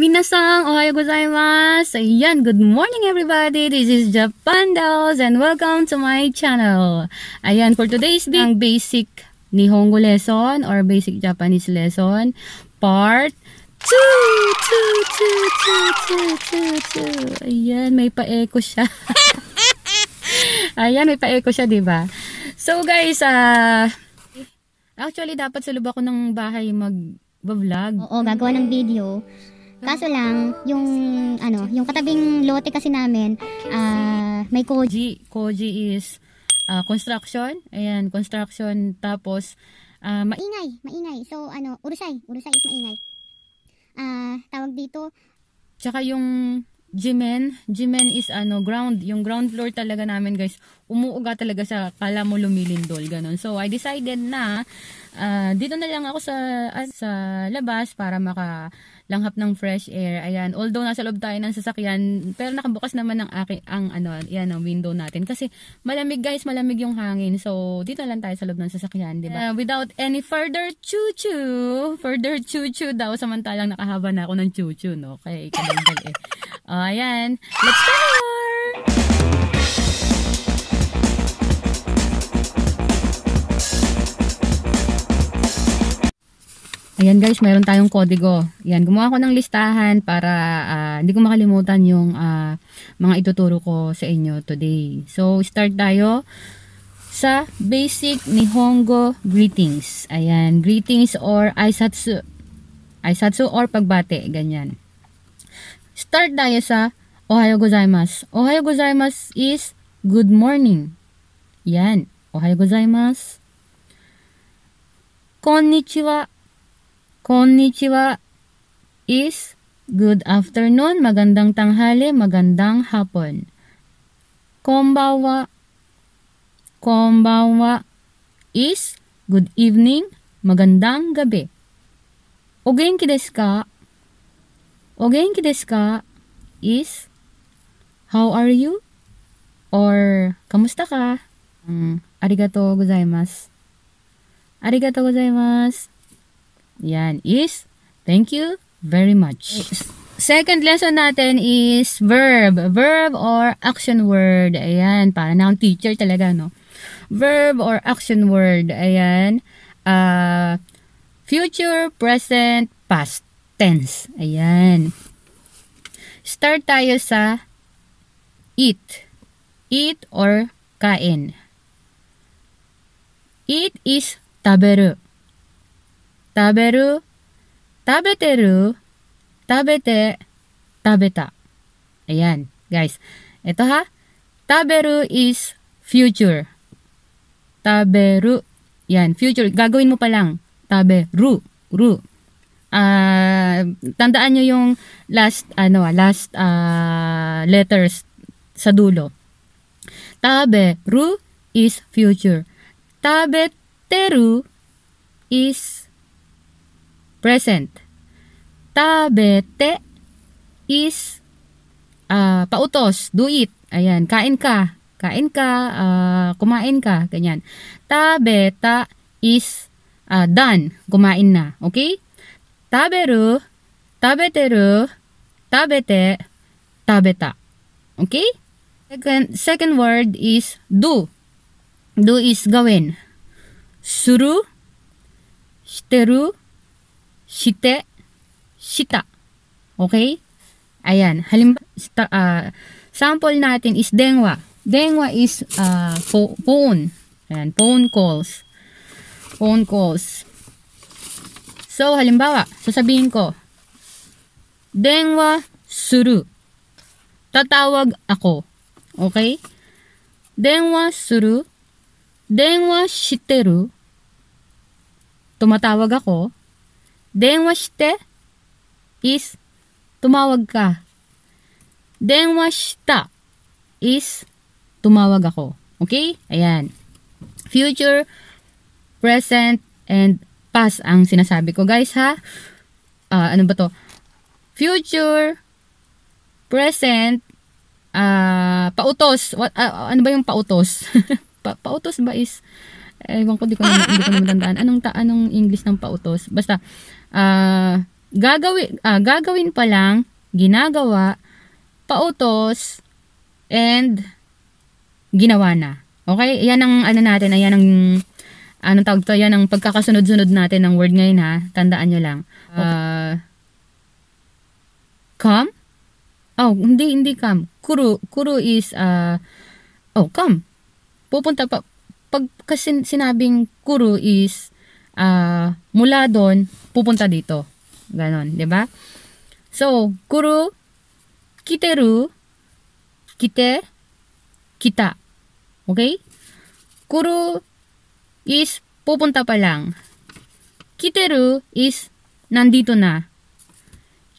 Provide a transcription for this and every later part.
Minasang, ohayo gozaimasu! Ayan, good morning everybody! This is Japan Dolls and welcome to my channel! Ayan, for today's ang basic Nihongo lesson or basic Japanese lesson, part 2! 2, 2, 2, 2, 2, 2, 2. Ayan, may pa-echo siya. Ayan, may pa-echo siya, ba? Diba? So guys, ah, actually dapat sa loob ako ng bahay mag-vlog. Oo, gagawa ng video. Kaso lang, yung ano, yung katabing lote kasi namin, uh, may koji. Koji is uh, construction. Ayan, construction. Tapos, uh, maingay, maingay. So, ano, urusay. Urusay is maingay. Uh, tawag dito. Tsaka yung Jimen, Jimen is ano, ground, yung ground floor talaga namin guys, umuuga talaga sa kala mo lumilindol, ganun. So, I decided na Uh, dito na lang ako sa ah, sa labas para makalanghap ng fresh air. Ayan, although nasa loob tayo ng sasakyan, pero nakabukas naman ng akin ang ano, yan ang window natin kasi malamig guys, malamig yung hangin. So, dito lang tayo sa loob ng sasakyan, 'di ba? Uh, without any further chu-chu, further chu-chu daw samantalang nakahaba na ako ng chu-chu, no? Kaya ikadaldal eh. Uh, ayan, let's go! Ayan guys, meron tayong kodigo. Ayan, gumawa ko ng listahan para uh, hindi ko makalimutan yung uh, mga ituturo ko sa inyo today. So, start tayo sa basic Nihongo greetings. Ayan, greetings or aisatsu. Aisatsu or pagbate, ganyan. Start tayo sa Ohayo gozaimasu. Ohayo gozaimasu is good morning. Yan. Ohayo gozaimasu. Konnichiwa Konnichiwa is good afternoon, magandang tanghali, magandang hapon. Konbawa Konbawa is good evening, magandang gabi. O genki desu ka? O genki desu ka is how are you? Or kamusta ka? Um, arigatou gozaimasu. Arigatou gozaimasu. Yan is, thank you very much. Second lesson natin is verb. Verb or action word. Ayan, para na teacher talaga, no? Verb or action word. Ayan. Uh, future, present, past tense. Ayan. Start tayo sa eat. Eat or kain. Eat is taberu. 食べる、食べてる、食べて、食べ ta. Ayan, guys. Ito ha. Taberu is future. Taberu. Yan, future. Gagawin mo pa lang. Taberu. Ru. Uh, ah, tandaan nyo yung last, ano, ah, last uh, letters sa dulo. Taberu is future. Tabeteru is present. Tabete is uh, pautos, do it. Ayan, kain ka, kain ka, uh, kumain ka, ganyan. Tabeta is uh, done, kumain na, okay? Taberu, tabeteru, tabete, tabeta. Okay? Second, second word is do. Do is gawin. Suru, shiteru, shite, shita. Okay? Ayan. Halimbawa, uh, ah, sample natin is denwa. Denwa is uh, phone. Ayan, phone calls. Phone calls. So, halimbawa, sasabihin ko, denwa suru. Tatawag ako. Okay? Denwa suru. Denwa shiteru. Tumatawag ako. Denwa shite is tumawag ka. Denwa shita is tumawag ako. Okay? Ayan. Future, present, and past ang sinasabi ko. Guys, ha? Uh, ano ba to? Future, present, uh, pautos. What, uh, ano ba yung pautos? pa, pautos ba is... Ewan ko, di ko naman, hindi ko naman tandaan. Anong, ta, anong English ng pautos? Basta, uh, gagawin, uh, gagawin pa lang, ginagawa, pautos, and ginawa na. Okay? Yan ang ano natin, ayan ang anong tawag to, yan ang pagkakasunod-sunod natin ng word ngayon ha. Tandaan nyo lang. Okay. Uh, come? Oh, hindi, hindi come. Kuru, kuru is, uh, oh, come. Pupunta pa, pag kasi sinabing kuru is, uh, mula doon, pupunta dito. Ganon, di ba? So, kuru, kiteru, kite, kita. Okay? Kuru is pupunta pa lang. Kiteru is nandito na.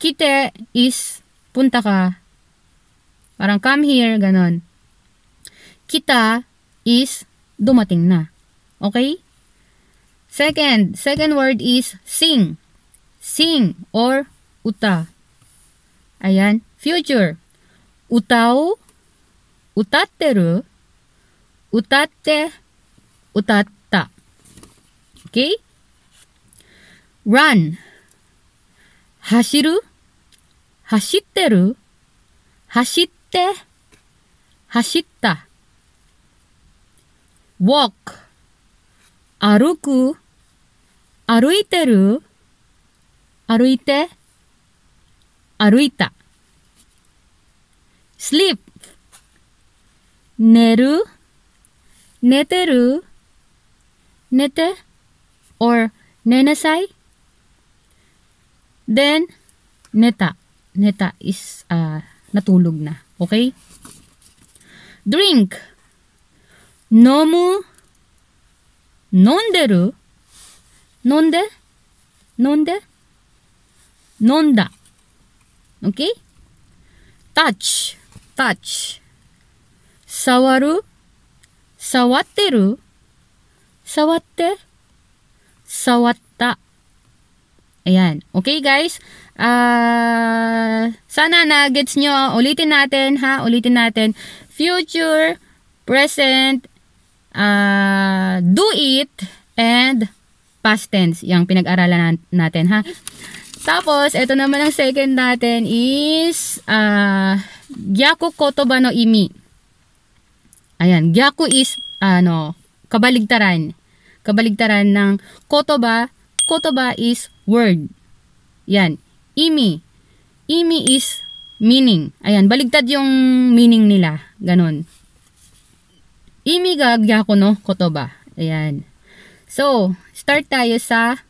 Kite is punta ka. Parang come here, ganon. Kita is dumating na. Okay? Second, second word is sing. Sing or uta. Ayan. Future. Utao, utatteru, utatte, utatta. Okay? run hashitta. walk aruku. 歩いてる歩いて歩いた sleep 寝る寝てる寝て or 寝なさい then 寝た寝た is uh, natulog na okay drink 飲む飲んでる飲んで飲んで飲んだ。OK? touch, touch. 触る触ってる触って触った。Ayan. Okay, guys? Uh, sana na gets nyo. Ulitin natin, ha? Ulitin natin. Future, present, uh, do it, and past tense, yung pinag-aralan natin, ha? Tapos, ito naman ang second natin is, uh, Gyaku Kotoba no Imi. Ayan, Gyaku is, ano, kabaligtaran. Kabaligtaran ng Kotoba. Kotoba is word. Yan, Imi. Imi is meaning. Ayan, baligtad yung meaning nila. Ganon. Imi ga Gyaku no Kotoba. Ayan. So, start tayo sa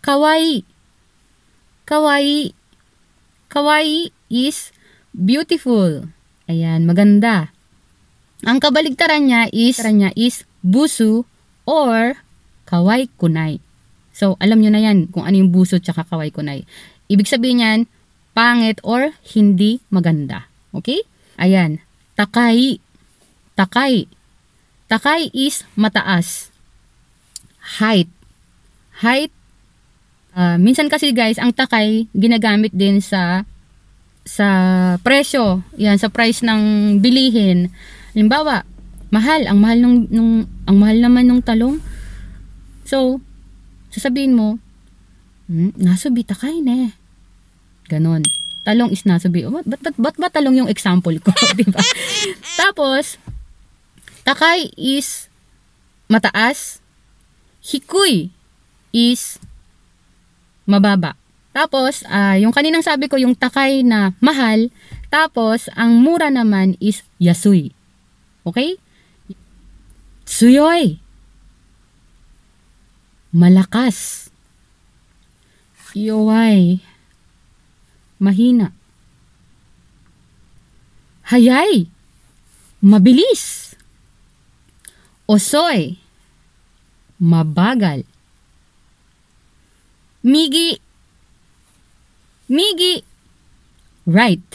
kawaii. Kawaii. Kawaii is beautiful. Ayan, maganda. Ang kabaligtaran niya is, niya is busu or kawaii kunai. So, alam nyo na yan kung ano yung buso tsaka kawaii kunai. Ibig sabihin niyan, pangit or hindi maganda. Okay? Ayan. takai. Takai. Takay is mataas. Height. Height. Uh, minsan kasi guys, ang takay ginagamit din sa sa presyo. Yan, sa price ng bilihin. Halimbawa, mahal. Ang mahal nung, nung ang mahal naman ng talong. So, sasabihin mo, hmm, nasubi takay ne. Eh. Ganon. Talong is nasubi. Oh, ba't, ba't, ba't ba talong yung example ko? diba? Tapos, Takay is mataas. Hikuy is mababa. Tapos, uh, yung kaninang sabi ko, yung takay na mahal. Tapos, ang mura naman is yasui. Okay? Tsuyoy. Malakas. Yoway. Mahina. Hayay. Mabilis. Osoy. Mabagal. Migi. Migi. Right.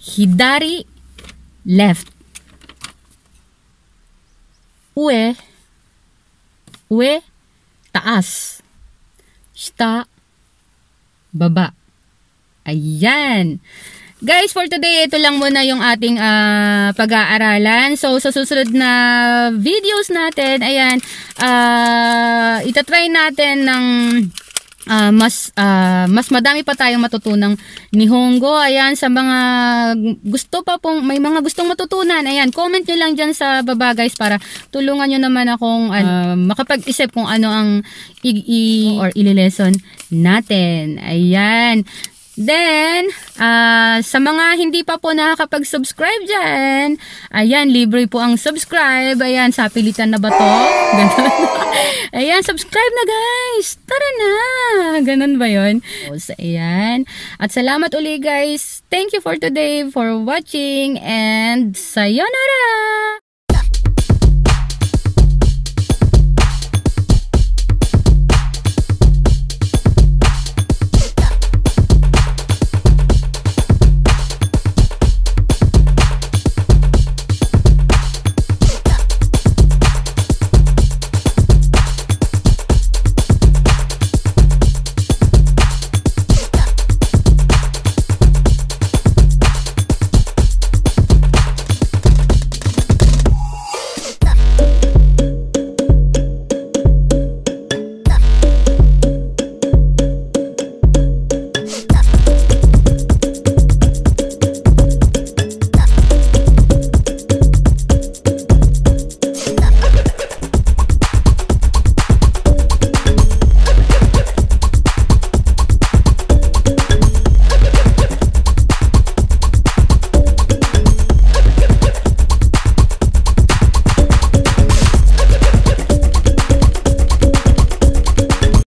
Hidari. Left. Ue. Ue. Taas. Shita. Baba. Ayan. Guys, for today, ito lang muna yung ating uh, pag-aaralan. So, sa susunod na videos natin, ayan, uh, itatry natin ng uh, mas uh, mas madami pa tayong matutunang ni Hongo. Ayan, sa mga gusto pa pong, may mga gustong matutunan, ayan, comment nyo lang dyan sa baba guys para tulungan nyo naman akong uh, makapag-isip kung ano ang i, i or ililesson natin. Ayan. Then, uh, sa mga hindi pa po nakakapag-subscribe dyan, ayan, libre po ang subscribe. Ayan, sa pilitan na ba to? Ganun. ayan, subscribe na guys! Tara na! Ganun ba yun? Ayan. At salamat uli guys. Thank you for today, for watching, and sayonara!